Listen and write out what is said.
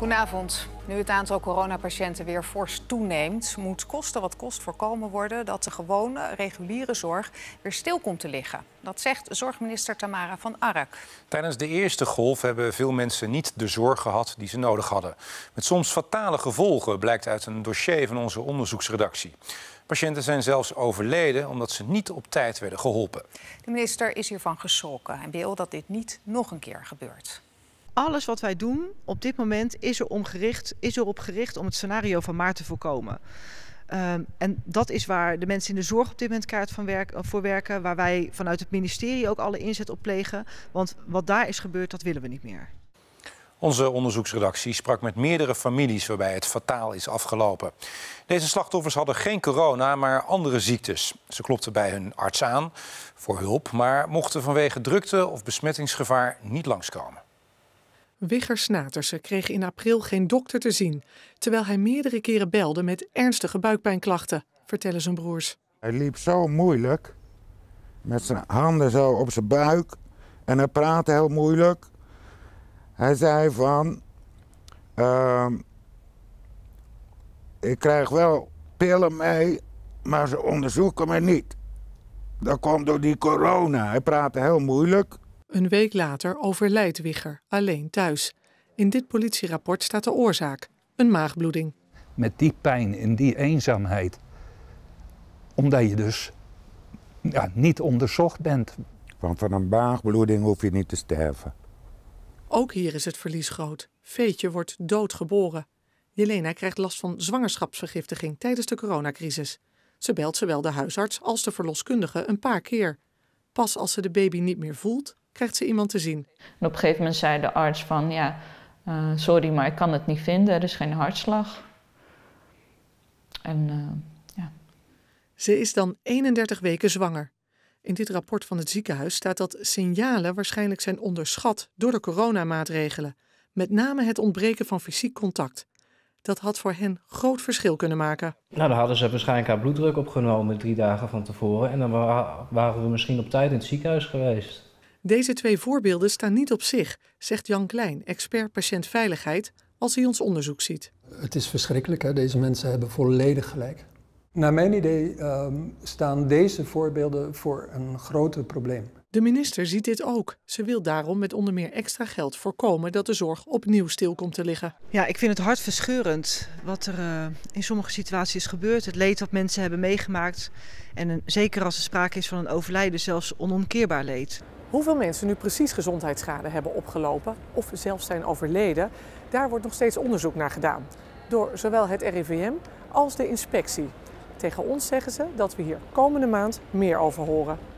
Goedenavond. Nu het aantal coronapatiënten weer fors toeneemt, moet kosten wat kost voorkomen worden dat de gewone, reguliere zorg weer stil komt te liggen. Dat zegt zorgminister Tamara van Ark. Tijdens de eerste golf hebben veel mensen niet de zorg gehad die ze nodig hadden. Met soms fatale gevolgen blijkt uit een dossier van onze onderzoeksredactie. Patiënten zijn zelfs overleden omdat ze niet op tijd werden geholpen. De minister is hiervan geschrokken en wil dat dit niet nog een keer gebeurt. Alles wat wij doen op dit moment is, er om gericht, is erop gericht om het scenario van maart te voorkomen. Ehm, en dat is waar de mensen in de zorg op dit moment kaart van eh, voor werken, waar wij vanuit het ministerie ook alle inzet op plegen. Want wat daar is gebeurd, dat willen we niet meer. Onze onderzoeksredactie sprak met meerdere families waarbij het fataal is afgelopen. Deze slachtoffers hadden geen corona, maar andere ziektes. Ze klopten bij hun arts aan voor hulp, maar mochten vanwege drukte of besmettingsgevaar niet langskomen. Wigger Snaterse kreeg in april geen dokter te zien, terwijl hij meerdere keren belde met ernstige buikpijnklachten, vertellen zijn broers. Hij liep zo moeilijk, met zijn handen zo op zijn buik en hij praatte heel moeilijk. Hij zei van, ehm, ik krijg wel pillen mee, maar ze onderzoeken me niet. Dat komt door die corona. Hij praatte heel moeilijk. Een week later overlijdt Wigger alleen thuis. In dit politierapport staat de oorzaak: een maagbloeding. Met die pijn in die eenzaamheid, omdat je dus ja, niet onderzocht bent. Want van een maagbloeding hoef je niet te sterven. Ook hier is het verlies groot. Veetje wordt doodgeboren. Jelena krijgt last van zwangerschapsvergiftiging tijdens de coronacrisis. Ze belt zowel de huisarts als de verloskundige een paar keer. Pas als ze de baby niet meer voelt, krijgt ze iemand te zien. En op een gegeven moment zei de arts van ja, eh, sorry, maar ik kan het niet vinden, er is geen hartslag. En eh, ja. Ze is dan 31 weken zwanger. In dit rapport van het ziekenhuis staat dat signalen waarschijnlijk zijn onderschat door de coronamaatregelen, met name het ontbreken van fysiek contact. Dat had voor hen groot verschil kunnen maken. Nou, dan hadden ze waarschijnlijk haar bloeddruk opgenomen drie dagen van tevoren. En dan waren we misschien op tijd in het ziekenhuis geweest. Deze twee voorbeelden staan niet op zich, zegt Jan Klein, expert patiëntveiligheid, als hij ons onderzoek ziet. Het is verschrikkelijk, hè? deze mensen hebben volledig gelijk. Naar mijn idee ehm, staan deze voorbeelden voor een groter probleem. De minister ziet dit ook. Ze wil daarom met onder meer extra geld voorkomen dat de zorg opnieuw stil komt te liggen. Ja, ik vind het hartverscheurend wat er eh, in sommige situaties gebeurt. Het leed dat mensen hebben meegemaakt. En zeker als er sprake is van een overlijden, zelfs onomkeerbaar leed. Hoeveel mensen nu precies gezondheidsschade hebben opgelopen of zelfs zijn overleden, daar wordt nog steeds onderzoek naar gedaan. Door zowel het RIVM als de inspectie. Tegen ons zeggen ze dat we hier komende maand meer over horen.